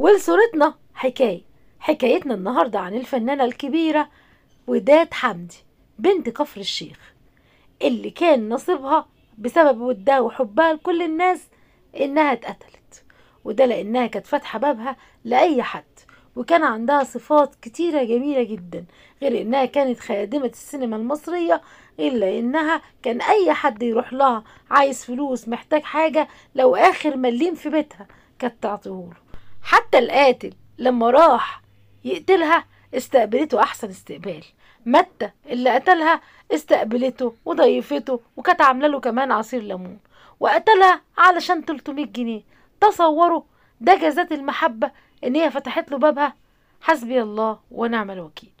ولصورتنا حكاية حكايتنا النهاردة عن الفنانة الكبيرة وداد حمدي بنت كفر الشيخ اللي كان نصيبها بسبب ودها وحبها لكل الناس إنها اتقتلت وده لأنها كانت فاتحة بابها لأي حد وكان عندها صفات كتيرة جميلة جدا غير إنها كانت خادمة السينما المصرية إلا إنها كان أي حد يروح لها عايز فلوس محتاج حاجة لو آخر مليم في بيتها كانت تعطيهوله حتى القاتل لما راح يقتلها استقبلته أحسن استقبال متى اللي قتلها استقبلته وضيفته وكانت عامله له كمان عصير ليمون وقتلها علشان 300 جنيه تصوروا ده جزات المحبة إن هي فتحت له بابها حسبي الله ونعم الوكيل